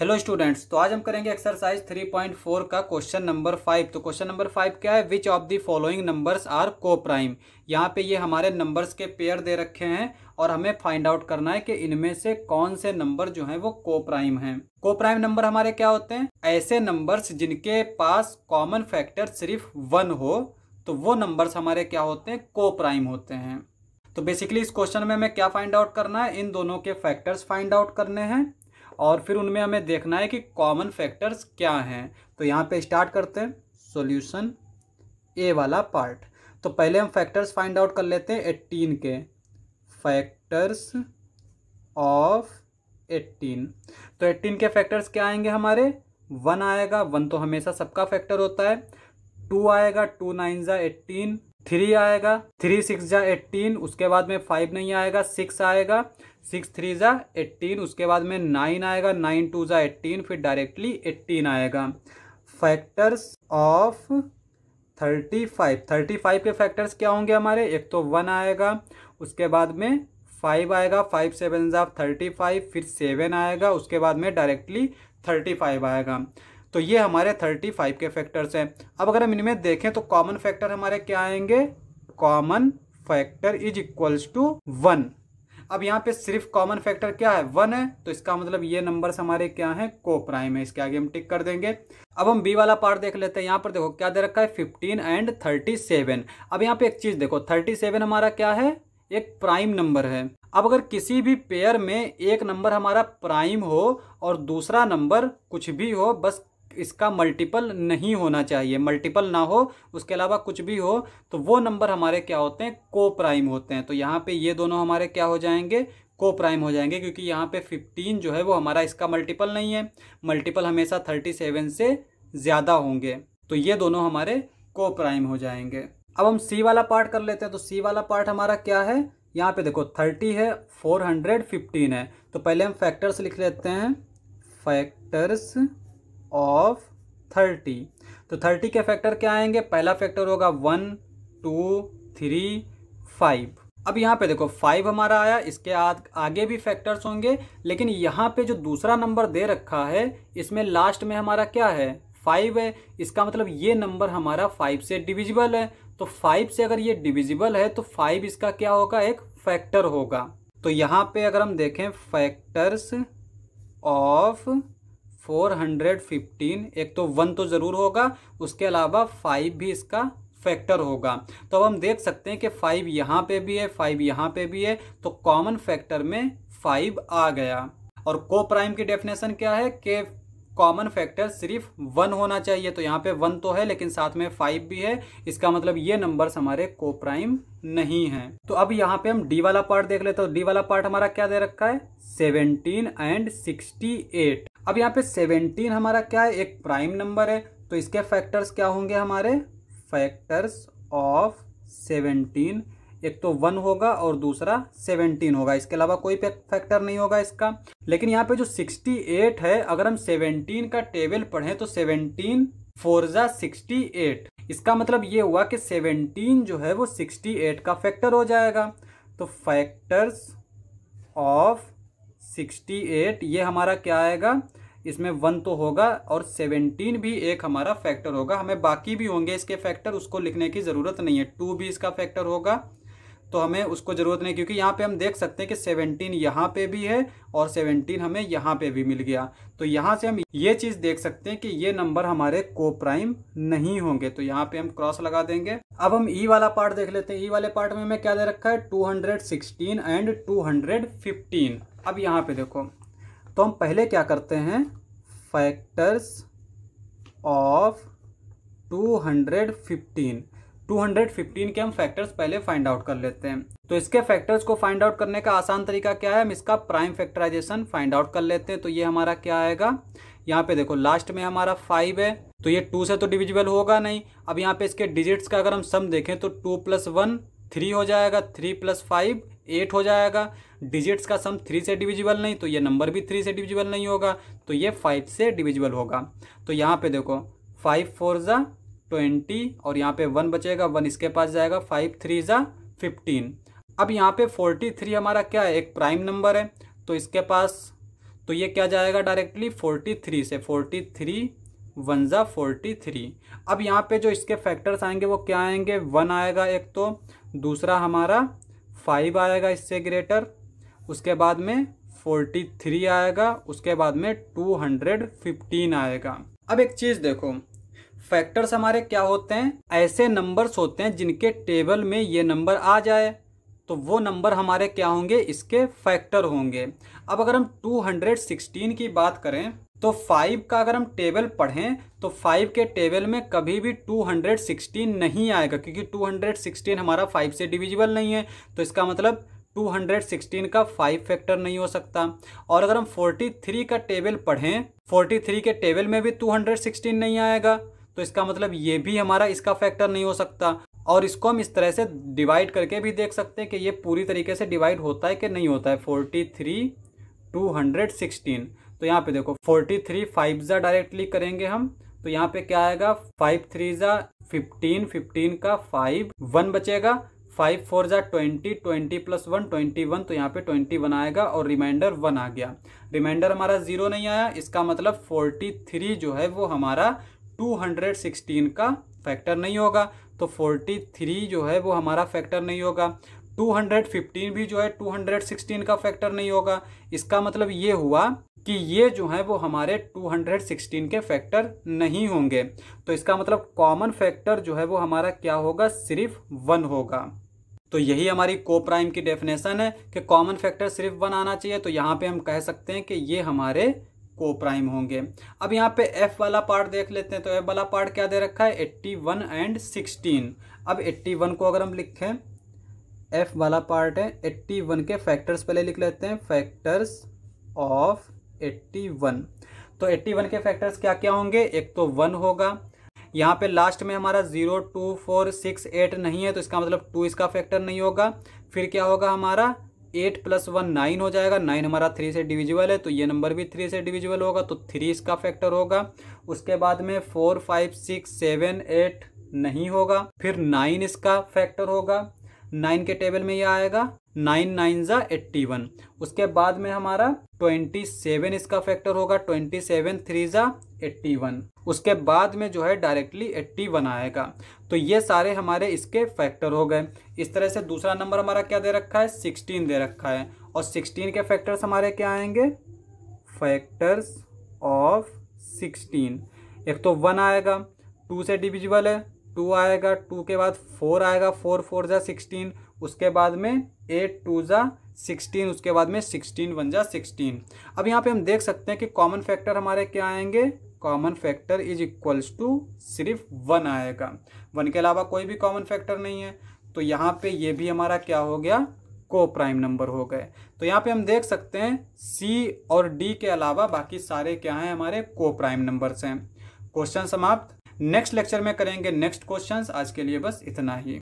hello students तो आज हम करेंगे एक्सरसाइज 3.4 का क्वेश्चन नंबर फाइव तो क्वेश्चन नंबर फाइव क्या है which of the following numbers are coprime यहाँ पे ये हमारे नंबर्स के पेयर दे रखे हैं और हमें फाइंड आउट करना है कि इनमें से कौन से नंबर जो हैं वो को प्राइम है को प्राइम नंबर हमारे क्या होते हैं ऐसे नंबर्स जिनके पास कॉमन फैक्टर सिर्फ वन हो तो वो नंबर्स हमारे क्या होते हैं को प्राइम होते हैं तो बेसिकली इस क्वेश्चन में हमें क्या फाइंड आउट करना है इन दोनों के फैक्टर्स फाइंड आउट करने हैं और फिर उनमें हमें देखना है कि कॉमन फैक्टर्स क्या हैं तो यहाँ पे स्टार्ट करते हैं सॉल्यूशन ए वाला पार्ट तो पहले हम फैक्टर्स फाइंड आउट कर लेते हैं एट्टीन के फैक्टर्स ऑफ एट्टीन तो एट्टीन के फैक्टर्स क्या आएंगे हमारे वन आएगा वन तो हमेशा सबका फैक्टर होता है टू आएगा टू नाइन ज़ा एट्टीन थ्री आएगा थ्री सिक्स जा एट्टीन उसके बाद में फाइव नहीं आएगा सिक्स आएगा सिक्स थ्री ज़ा एट्टीन उसके बाद में नाइन आएगा नाइन टू ज़ा एट्टीन फिर डायरेक्टली एट्टीन आएगा factors of thirty five thirty five के फैक्टर्स क्या होंगे हमारे एक तो वन आएगा उसके बाद में फाइव आएगा फाइव सेवन ज़ा थर्टी फाइव फिर सेवन आएगा उसके बाद में डायरेक्टली थर्टी फाइव आएगा तो ये हमारे थर्टी फाइव के फैक्टर्स हैं अब अगर हम इनमें देखें तो कॉमन फैक्टर हमारे क्या आएंगे common factor is equals to one अब यहाँ पे सिर्फ कॉमन फैक्टर क्या है वन है तो इसका मतलब ये नंबर हमारे क्या है को प्राइम है इसके आगे हम टिक कर देंगे अब हम बी वाला पार्ट देख लेते हैं यहाँ पर देखो क्या दे रखा है फिफ्टीन एंड थर्टी सेवन अब यहाँ पे एक चीज़ देखो थर्टी सेवन हमारा क्या है एक प्राइम नंबर है अब अगर किसी भी पेयर में एक नंबर हमारा प्राइम हो और दूसरा नंबर कुछ भी हो बस इसका मल्टीपल नहीं होना चाहिए मल्टीपल ना हो उसके अलावा कुछ भी हो तो वो नंबर हमारे क्या होते हैं को प्राइम होते हैं तो यहाँ पे ये दोनों हमारे क्या हो जाएंगे को प्राइम हो जाएंगे क्योंकि यहाँ पे 15 जो है वो हमारा इसका मल्टीपल नहीं है मल्टीपल हमेशा 37 से ज़्यादा होंगे तो ये दोनों हमारे को प्राइम हो जाएंगे अब हम सी वाला पार्ट कर लेते हैं तो सी वाला पार्ट हमारा क्या है यहाँ पर देखो थर्टी है फोर है तो पहले हम फैक्टर्स लिख लेते हैं फैक्टर्स ऑफ थर्टी तो थर्टी के फैक्टर क्या आएंगे पहला फैक्टर होगा वन टू थ्री फाइव अब यहाँ पे देखो फाइव हमारा आया इसके आग, आगे भी फैक्टर्स होंगे लेकिन यहाँ पे जो दूसरा नंबर दे रखा है इसमें लास्ट में हमारा क्या है फाइव है इसका मतलब ये नंबर हमारा फाइव से डिविजिबल है तो फाइव से अगर ये डिविजिबल है तो फाइव इसका क्या होगा एक फैक्टर होगा तो यहाँ पे अगर हम देखें factors of four hundred fifteen एक तो वन तो ज़रूर होगा उसके अलावा फाइव भी इसका फैक्टर होगा तो अब हम देख सकते हैं कि फाइव यहाँ पे भी है फाइव यहाँ पे भी है तो कॉमन फैक्टर में फाइव आ गया और को प्राइम की डेफिनेशन क्या है कि कॉमन फैक्टर सिर्फ वन होना चाहिए तो यहाँ पे वन तो है लेकिन साथ में फाइव भी है इसका मतलब ये नंबर्स हमारे को प्राइम नहीं है तो अब यहाँ पे हम डी वाला पार्ट देख लेते हैं तो डी वाला पार्ट हमारा क्या दे रखा है सेवनटीन एंड सिक्सटी एट अब यहाँ पे सेवनटीन हमारा क्या है एक प्राइम नंबर है तो इसके फैक्टर्स क्या होंगे हमारे फैक्टर्स ऑफ सेवनटीन एक तो वन होगा और दूसरा सेवनटीन होगा इसके अलावा कोई फैक्टर नहीं होगा इसका लेकिन यहाँ पे जो सिक्सटी एट है अगर हम सेवनटीन का टेबल पढ़ें तो सेवेंटीन फोरजा सिक्सटी एट इसका मतलब ये हुआ कि सेवनटीन जो है वो सिक्सटी एट का फैक्टर हो जाएगा तो फैक्टर्स ऑफ सिक्सटी एट ये हमारा क्या आएगा इसमें वन तो होगा और सेवनटीन भी एक हमारा फैक्टर होगा हमें बाकी भी होंगे इसके फैक्टर उसको लिखने की ज़रूरत नहीं है टू भी इसका फैक्टर होगा तो हमें उसको ज़रूरत नहीं क्योंकि यहाँ पे हम देख सकते हैं कि सेवनटीन यहाँ पे भी है और सेवनटीन हमें यहाँ पे भी मिल गया तो यहाँ से हम ये चीज़ देख सकते हैं कि ये नंबर हमारे को प्राइम नहीं होंगे तो यहाँ पे हम क्रॉस लगा देंगे अब हम ई वाला पार्ट देख लेते हैं ई वाले पार्ट में हमें क्या दे रखा है टू एंड टू अब यहाँ पे देखो तो हम पहले क्या करते हैं फैक्टर्स ऑफ 215 215 के हम फैक्टर्स पहले फाइंड आउट कर लेते हैं तो इसके फैक्टर्स को फाइंड आउट करने का आसान तरीका क्या है हम इसका प्राइम फैक्टराइजेशन फाइंड आउट कर लेते हैं तो ये हमारा क्या आएगा यहाँ पे देखो लास्ट में हमारा फाइव है तो ये टू से तो डिविजिबल होगा नहीं अब यहाँ पे इसके डिजिट्स का अगर हम सम देखें तो टू प्लस वन थ्री हो जाएगा थ्री प्लस फाइव एट हो जाएगा डिजिट्स का सम थ्री से डिविजिबल नहीं तो ये नंबर भी थ्री से डिविजिबल नहीं होगा तो ये फाइव से डिविजिबल होगा तो यहाँ पे देखो फाइव फोर ज़ा ट्वेंटी और यहाँ पे वन बचेगा वन इसके पास जाएगा फाइव थ्री ज़ा फिफ्टीन अब यहाँ पे फोर्टी थ्री हमारा क्या है एक प्राइम नंबर है तो इसके पास तो ये क्या जाएगा डायरेक्टली फोर्टी थ्री से फोर्टी थ्री वन ज़ा फोर्टी थ्री अब यहाँ पे जो इसके फैक्टर्स आएंगे वो क्या आएंगे वन आएगा एक तो दूसरा हमारा फाइव आएगा इससे ग्रेटर उसके बाद में फोर्टी थ्री आएगा उसके बाद में टू हंड्रेड फिफ्टीन आएगा अब एक चीज़ देखो फैक्टर्स हमारे क्या होते हैं ऐसे नंबर्स होते हैं जिनके टेबल में ये नंबर आ जाए तो वो नंबर हमारे क्या होंगे इसके फैक्टर होंगे अब अगर हम 216 की बात करें तो फाइव का अगर हम टेबल पढ़ें तो फाइव के टेबल में कभी भी 216 नहीं आएगा क्योंकि 216 हमारा फाइव से डिविजिबल नहीं है तो इसका मतलब 216 का फाइव फैक्टर नहीं हो सकता और अगर हम 43 का टेबल पढ़ें 43 के टेबल में भी 216 नहीं आएगा तो इसका मतलब ये भी हमारा इसका फैक्टर नहीं हो सकता और इसको हम इस तरह से डिवाइड करके भी देख सकते हैं कि ये पूरी तरीके से डिवाइड होता है कि नहीं होता है 43 216 तो यहाँ पे देखो फोर्टी थ्री फाइव ज़ा डायरेक्टली करेंगे हम तो यहाँ पे क्या आएगा फाइव थ्री ज़ा फिफ्टीन फिफ्टीन का फाइव वन बचेगा फाइव फोर ज़ा twenty twenty plus one twenty one तो यहाँ पे ट्वेंटी वन आएगा और रिमाइंडर वन आ गया रिमाइंडर हमारा ज़ीरो नहीं आया इसका मतलब फोर्टी थ्री जो है वो हमारा टू हंड्रेड सिक्सटीन का फैक्टर नहीं होगा तो फोर्टी थ्री जो है वो हमारा फैक्टर नहीं होगा टू हंड्रेड फिफ्टीन भी जो है टू हंड्रेड सिक्सटीन का फैक्टर नहीं होगा इसका मतलब ये हुआ कि ये जो है वो हमारे 216 के फैक्टर नहीं होंगे तो इसका मतलब कॉमन फैक्टर जो है वो हमारा क्या होगा सिर्फ वन होगा तो यही हमारी को प्राइम की डेफिनेशन है कि कॉमन फैक्टर सिर्फ वन आना चाहिए तो यहाँ पे हम कह सकते हैं कि ये हमारे को प्राइम होंगे अब यहाँ पे एफ वाला पार्ट देख लेते हैं तो एफ वाला पार्ट क्या दे रखा है वन एंड सिक्सटीन अब वन को अगर हम लिखें एफ वाला पार्ट है वन के फैक्टर्स पहले लिख लेते हैं फैक्टर्स ऑफ एट्टी वन तो एट्टी वन के फैक्टर्स क्या क्या होंगे एक तो वन होगा यहाँ पे लास्ट में हमारा zero two four six eight नहीं है तो इसका मतलब टू इसका फैक्टर नहीं होगा फिर क्या होगा हमारा एट प्लस वन नाइन हो जाएगा नाइन हमारा थ्री से डिविजिबल है तो ये नंबर भी थ्री से डिविजिबल होगा तो थ्री इसका फैक्टर होगा उसके बाद में four five six seven eight नहीं होगा फिर नाइन इसका फैक्टर होगा नाइन के टेबल में ये आएगा नाइन नाइन ज़ा एट्टी वन उसके बाद में हमारा ट्वेंटी सेवन इसका फैक्टर होगा ट्वेंटी सेवन थ्री ज़ा एट्टी वन उसके बाद में जो है डायरेक्टली एट्टी वन आएगा तो ये सारे हमारे इसके फैक्टर हो गए इस तरह से दूसरा नंबर हमारा क्या दे रखा है सिक्सटीन दे रखा है और सिक्सटीन के फैक्टर्स हमारे क्या आएंगे फैक्टर्स ऑफ सिक्सटीन एक तो वन आएगा टू से डिविजिबल है टू आएगा टू के बाद फोर आएगा फोर फोर जा सिक्सटीन उसके बाद में एट टू जा सिक्सटीन उसके बाद में सिक्सटीन वन जा सिक्सटीन अब यहाँ पे हम देख सकते हैं कि कॉमन फैक्टर हमारे क्या आएंगे common factor is equals to सिर्फ वन आएगा वन के अलावा कोई भी कॉमन फैक्टर नहीं है तो यहाँ पे ये भी हमारा क्या हो गया को प्राइम नंबर हो गए तो यहाँ पे हम देख सकते हैं सी और डी के अलावा बाकी सारे क्या हैं हमारे को प्राइम नंबर्स हैं क्वेश्चन समाप्त नेक्स्ट लेक्चर में करेंगे नेक्स्ट क्वेश्चंस आज के लिए बस इतना ही